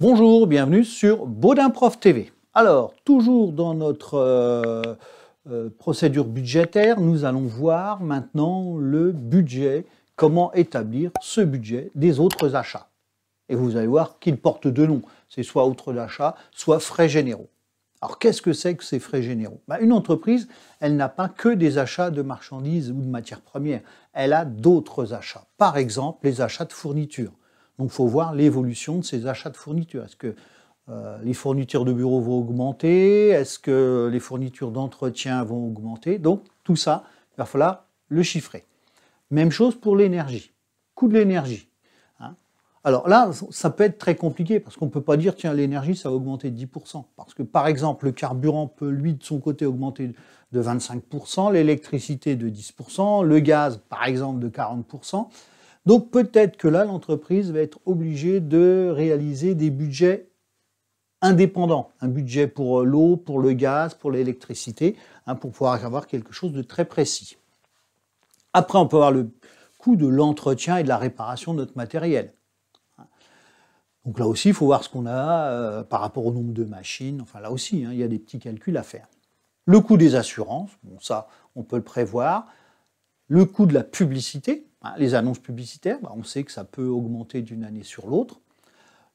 Bonjour, bienvenue sur Baudin Prof TV. Alors, toujours dans notre euh, euh, procédure budgétaire, nous allons voir maintenant le budget, comment établir ce budget des autres achats. Et vous allez voir qu'il porte deux noms, c'est soit autres achats, soit frais généraux. Alors qu'est-ce que c'est que ces frais généraux bah, Une entreprise, elle n'a pas que des achats de marchandises ou de matières premières, elle a d'autres achats. Par exemple, les achats de fournitures. Donc il faut voir l'évolution de ces achats de fournitures. Est-ce que euh, les fournitures de bureaux vont augmenter Est-ce que les fournitures d'entretien vont augmenter Donc tout ça, il va falloir le chiffrer. Même chose pour l'énergie, coût de l'énergie. Hein. Alors là, ça peut être très compliqué parce qu'on ne peut pas dire, tiens, l'énergie, ça va augmenter de 10%. Parce que par exemple, le carburant peut, lui, de son côté, augmenter de 25%, l'électricité de 10%, le gaz, par exemple, de 40%. Donc peut-être que là, l'entreprise va être obligée de réaliser des budgets indépendants, un budget pour euh, l'eau, pour le gaz, pour l'électricité, hein, pour pouvoir avoir quelque chose de très précis. Après, on peut avoir le coût de l'entretien et de la réparation de notre matériel. Donc là aussi, il faut voir ce qu'on a euh, par rapport au nombre de machines. Enfin, là aussi, hein, il y a des petits calculs à faire. Le coût des assurances, bon, ça, on peut le prévoir. Le coût de la publicité, Hein, les annonces publicitaires, bah, on sait que ça peut augmenter d'une année sur l'autre.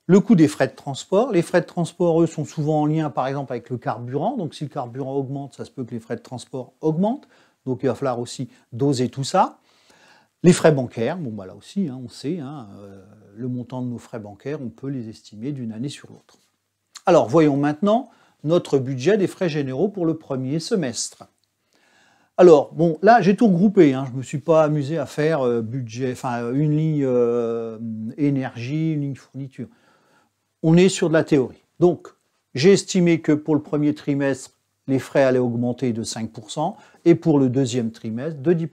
Le coût des frais de transport. Les frais de transport, eux, sont souvent en lien, par exemple, avec le carburant. Donc, si le carburant augmente, ça se peut que les frais de transport augmentent. Donc, il va falloir aussi doser tout ça. Les frais bancaires, bon, bah, là aussi, hein, on sait, hein, euh, le montant de nos frais bancaires, on peut les estimer d'une année sur l'autre. Alors, voyons maintenant notre budget des frais généraux pour le premier semestre. Alors, bon, là, j'ai tout regroupé. Hein. Je ne me suis pas amusé à faire euh, budget, enfin, une ligne euh, énergie, une ligne fourniture. On est sur de la théorie. Donc, j'ai estimé que pour le premier trimestre, les frais allaient augmenter de 5% et pour le deuxième trimestre, de 10%.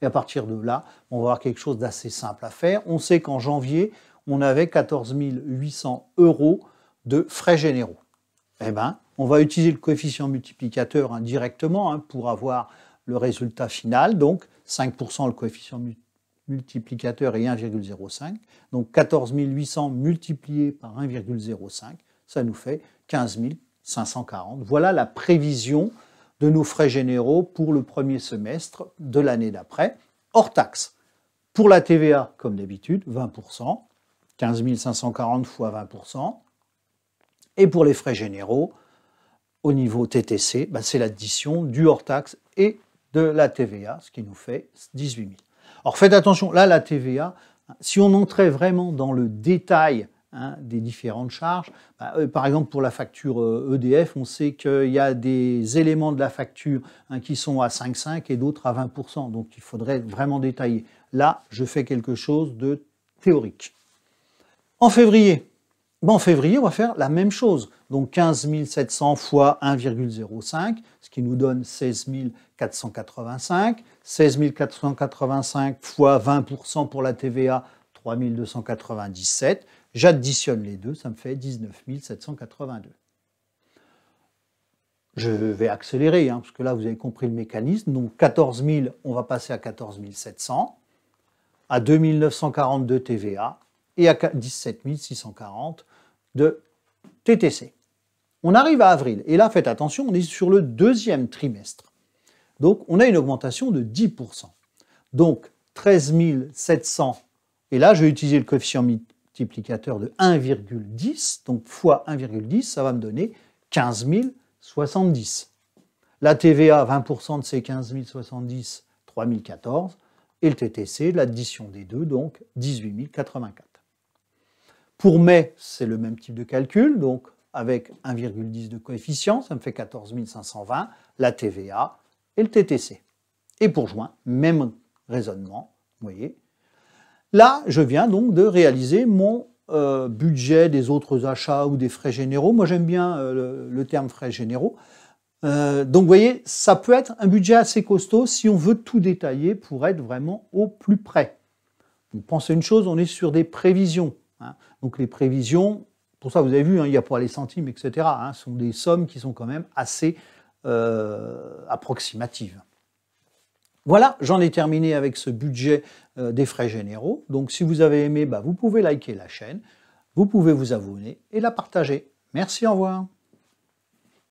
Et à partir de là, on va avoir quelque chose d'assez simple à faire. On sait qu'en janvier, on avait 14 800 euros de frais généraux eh ben, on va utiliser le coefficient multiplicateur indirectement hein, pour avoir le résultat final. Donc 5% le coefficient multiplicateur et 1,05. Donc 14 800 multiplié par 1,05, ça nous fait 15 540. Voilà la prévision de nos frais généraux pour le premier semestre de l'année d'après, hors taxe. Pour la TVA, comme d'habitude, 20%, 15 540 fois 20%, et pour les frais généraux, au niveau TTC, ben, c'est l'addition du hors-taxe et de la TVA, ce qui nous fait 18 000. Alors faites attention, là, la TVA, si on entrait vraiment dans le détail hein, des différentes charges, ben, euh, par exemple pour la facture EDF, euh, e on sait qu'il y a des éléments de la facture hein, qui sont à 5,5 et d'autres à 20%, donc il faudrait vraiment détailler. Là, je fais quelque chose de théorique. En février, ben, en février, on va faire la même chose. Donc 15 700 fois 1,05, ce qui nous donne 16 485. 16 485 fois 20% pour la TVA, 3297. J'additionne les deux, ça me fait 19 782. Je vais accélérer, hein, parce que là, vous avez compris le mécanisme. Donc 14 000, on va passer à 14 700, à 2942 TVA et à 17 640 de TTC. On arrive à avril, et là, faites attention, on est sur le deuxième trimestre. Donc, on a une augmentation de 10%. Donc, 13 700, et là, je vais utiliser le coefficient multiplicateur de 1,10, donc fois 1,10, ça va me donner 15 070. La TVA, 20% de ces 15 070, 3014, et le TTC, l'addition des deux, donc 18 084. Pour mai, c'est le même type de calcul, donc avec 1,10 de coefficient, ça me fait 14 520, la TVA et le TTC. Et pour juin, même raisonnement, vous voyez. Là, je viens donc de réaliser mon euh, budget des autres achats ou des frais généraux. Moi, j'aime bien euh, le, terme frais généraux. Euh, donc, vous voyez, ça peut être un budget assez costaud si on veut tout détailler pour être vraiment au plus près. pensez une chose, on est sur des prévisions. Hein. Donc les prévisions, pour ça vous avez vu, hein, il n'y a pas les centimes, etc. Ce hein, sont des sommes qui sont quand même assez euh, approximatives. Voilà, j'en ai terminé avec ce budget euh, des frais généraux. Donc si vous avez aimé, bah, vous pouvez liker la chaîne, vous pouvez vous abonner et la partager. Merci, au revoir.